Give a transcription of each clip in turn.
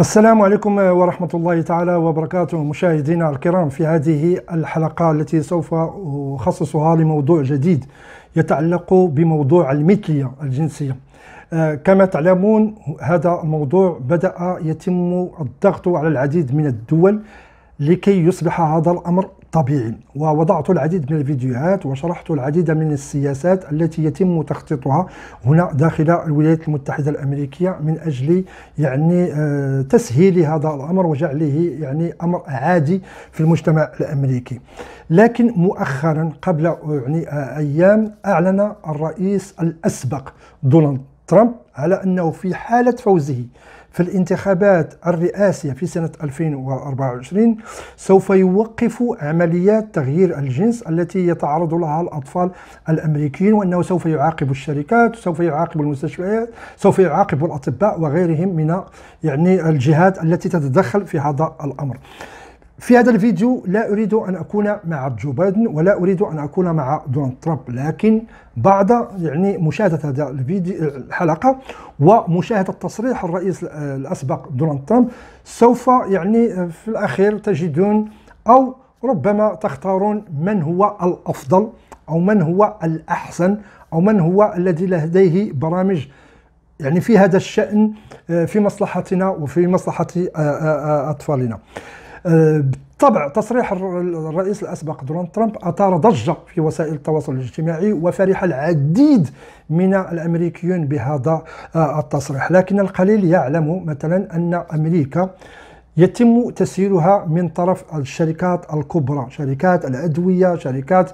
السلام عليكم ورحمة الله تعالى وبركاته مشاهدينا الكرام في هذه الحلقة التي سوف أخصصها لموضوع جديد يتعلق بموضوع المثلية الجنسية آه، كما تعلمون هذا الموضوع بدأ يتم الضغط على العديد من الدول لكي يصبح هذا الأمر طبيعي ووضعت العديد من الفيديوهات وشرحت العديد من السياسات التي يتم تخطيطها هنا داخل الولايات المتحدة الأمريكية من أجل يعني آه، تسهيل هذا الأمر وجعله يعني أمر عادي في المجتمع الأمريكي لكن مؤخرا قبل آه، يعني آه، أيام أعلن الرئيس الأسبق دونالد ترامب على أنه في حالة فوزه في الانتخابات الرئاسية في سنة 2024 سوف يوقف عمليات تغيير الجنس التي يتعرض لها الأطفال الأمريكيين وأنه سوف يعاقب الشركات سوف يعاقب المستشفيات سوف يعاقب الأطباء وغيرهم من يعني الجهات التي تتدخل في هذا الأمر في هذا الفيديو لا أريد أن أكون مع جو بايدن ولا أريد أن أكون مع دونالد ترامب لكن بعد يعني مشاهدة هذا الفيديو الحلقة ومشاهدة تصريح الرئيس الأسبق دونالد ترامب سوف يعني في الأخير تجدون أو ربما تختارون من هو الأفضل أو من هو الأحسن أو من هو الذي لديه برامج يعني في هذا الشأن آه، في مصلحتنا وفي مصلحة آه، آه، أطفالنا بالطبع تصريح الرئيس الاسبق دونالد ترامب اثار ضجه في وسائل التواصل الاجتماعي وفرح العديد من الامريكيون بهذا آه، التصريح لكن القليل يعلم مثلا ان امريكا يتم تسييرها من طرف الشركات الكبرى شركات الادويه شركات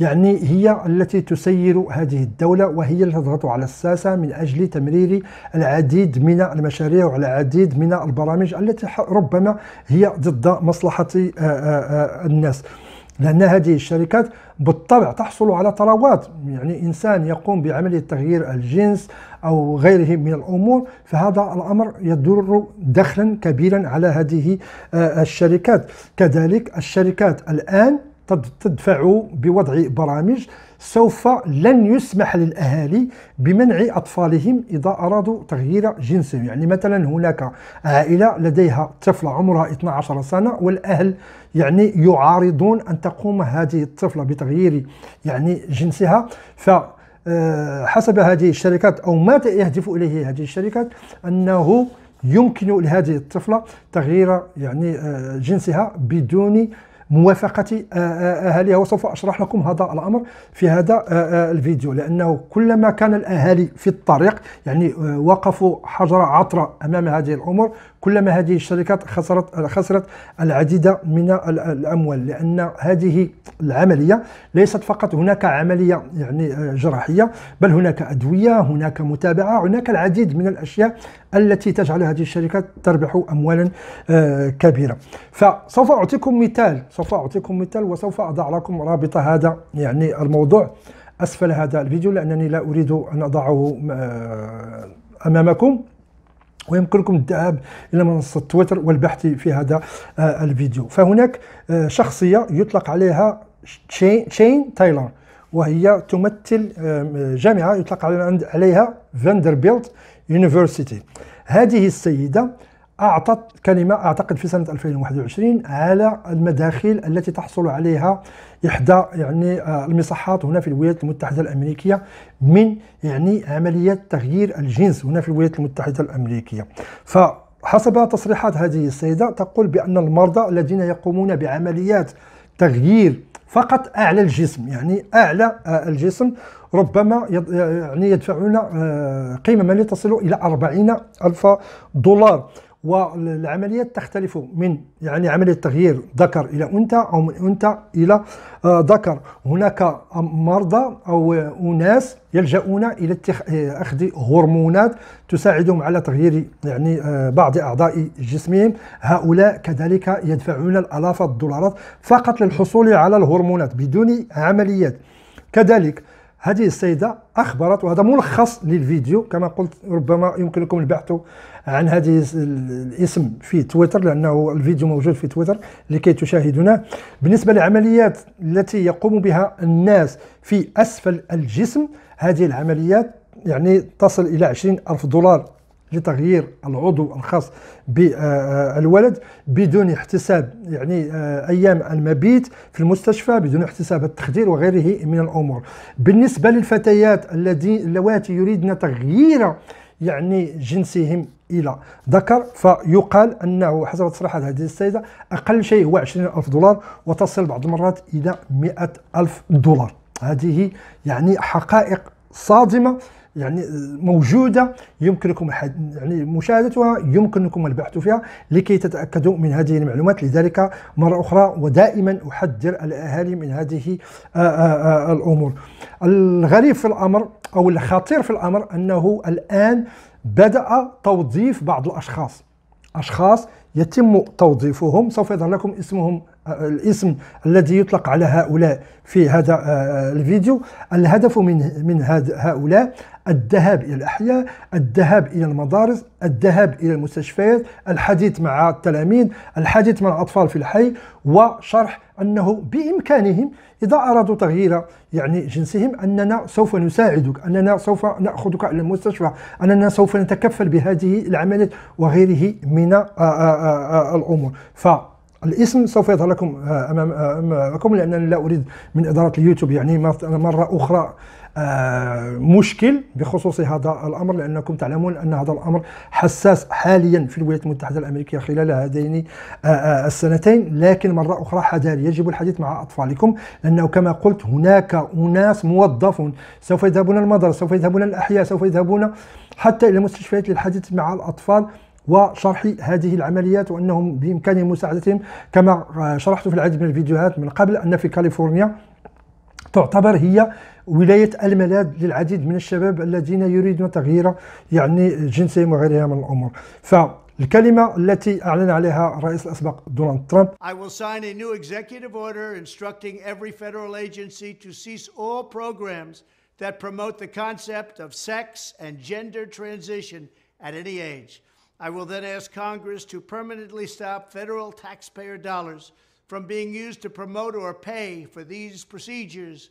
يعني هي التي تسير هذه الدولة وهي اللي تضغط على الساسة من أجل تمرير العديد من المشاريع والعديد من البرامج التي ربما هي ضد مصلحة الناس لأن هذه الشركات بالطبع تحصل على ثروات يعني إنسان يقوم بعملية تغيير الجنس أو غيره من الأمور فهذا الأمر يدر دخلا كبيرا على هذه الشركات كذلك الشركات الآن تدفع بوضع برامج سوف لن يسمح للأهالي بمنع أطفالهم إذا أرادوا تغيير جنسهم يعني مثلا هناك عائلة لديها طفلة عمرها 12 سنة والأهل يعني يعارضون أن تقوم هذه الطفلة بتغيير يعني جنسها ف آه، حسب هذه الشركات أو ما يهدف إليه هذه الشركات أنه يمكن لهذه الطفلة تغيير يعني آه، جنسها بدون موافقة آه، آه، آه، أهاليها وسوف أشرح لكم هذا الأمر في هذا الفيديو لأنه كلما كان الأهالي في الطريق يعني وقفوا حجرة عطرة أمام هذه الأمور كلما هذه الشركات خسرت خسرت العديد من الأموال لأن هذه العملية ليست فقط هناك عملية يعني جراحية بل هناك أدوية هناك متابعة هناك العديد من الأشياء التي تجعل هذه الشركات تربح أموالا آه، كبيرة فسوف أعطيكم مثال سوف أعطيكم مثال وسوف أضع لكم رابط هذا يعني الموضوع أسفل هذا الفيديو لأنني لا أريد أن أضعه آه، أمامكم ويمكنكم الذهاب الى منصه تويتر والبحث في هذا آه، الفيديو فهناك شخصيه يطلق عليها تشين تايلر وهي تمثل جامعه يطلق عليها فاندربيلت يونيفرسيتي هذه السيدة أعطت كلمة أعتقد في سنة 2021 على المداخل التي تحصل عليها إحدى يعني آه، المصحات هنا في الولايات المتحدة الأمريكية من يعني عملية تغيير الجنس هنا في الولايات المتحدة الأمريكية ف حسب تصريحات هذه السيدة تقول بأن المرضى الذين يقومون بعمليات تغيير فقط اعلى الجسم يعني اعلى آه، الجسم ربما آه، يعني يدفعون آه، قيمه ماليه تصل الى 40 الف دولار والعمليات تختلف من يعني عملية تغيير ذكر إلى أنثى أو من أنثى إلى آه، ذكر هناك آه، مرضى أو أناس آه، يلجؤون إلى أخذ هرمونات تساعدهم على تغيير يعني بعض أعضاء جسمهم هؤلاء كذلك يدفعون الآلاف الدولارات فقط للحصول على الهرمونات بدون عمليات كذلك هذه السيدة أخبرت وهذا ملخص للفيديو كما قلت ربما يمكنكم البحث عن هذه الاسم في تويتر لأنه الفيديو موجود في تويتر لكي تشاهدونه بالنسبة للعمليات التي يقوم بها الناس في أسفل الجسم هذه العمليات يعني تصل إلى 20 ألف دولار لتغيير العضو الخاص بالولد بدون احتساب يعني آه، ايام المبيت في المستشفى بدون احتساب التخدير وغيره من الامور بالنسبه للفتيات الذي اللواتي يريدن تغيير يعني جنسهم الى ذكر فيقال انه حسب تصريحات هذه السيده اقل شيء هو 20000 دولار وتصل بعض المرات الى 100000 دولار هذه يعني حقائق صادمه يعني موجوده يمكنكم يعني مشاهدتها يمكنكم البحث فيها لكي تتاكدوا من هذه المعلومات لذلك مره اخرى ودائما احذر الاهالي من هذه آه، آه، آه، الامور الغريب في الامر او الخطير في الامر انه الان بدا توظيف بعض الاشخاص اشخاص يتم توظيفهم سوف يظهر لكم اسمهم الاسم الذي يطلق على هؤلاء في هذا آه، الفيديو الهدف من من هؤلاء الذهاب الى الاحياء، الذهاب الى المدارس، الذهاب الى المستشفيات، الحديث مع التلاميذ، الحديث مع الاطفال في الحي وشرح انه بامكانهم اذا ارادوا تغيير يعني جنسهم اننا سوف نساعدك، اننا سوف ناخذك الى المستشفى، اننا سوف نتكفل بهذه العمليات وغيره من آه، آه، الامور، ف الاسم سوف يظهر لكم آه، آه، امامكم لانني لا اريد من اداره اليوتيوب يعني مره اخرى آه، مشكل بخصوص هذا الامر لانكم تعلمون ان هذا الامر حساس حاليا في الولايات المتحده الامريكيه خلال هذين السنتين لكن مره اخرى حذر يجب الحديث مع اطفالكم لانه كما قلت هناك اناس موظفون سوف يذهبون المدرسه سوف يذهبون الاحياء سوف يذهبون حتى الى مستشفيات للحديث مع الاطفال وشرح هذه العمليات وأنهم بإمكانهم مساعدتهم كما شرحت في العديد من الفيديوهات من قبل أن في كاليفورنيا تعتبر هي ولاية الملاذ للعديد من الشباب الذين يريدون تغيير يعني جنسهم وغيرها من الأمور ف الكلمة التي أعلن عليها الرئيس الأسبق دونالد ترامب I will sign a new executive order instructing every federal agency to cease all programs that promote the concept of sex and gender transition at any age. I will then ask Congress to permanently stop federal taxpayer dollars from being used to promote or pay for these procedures.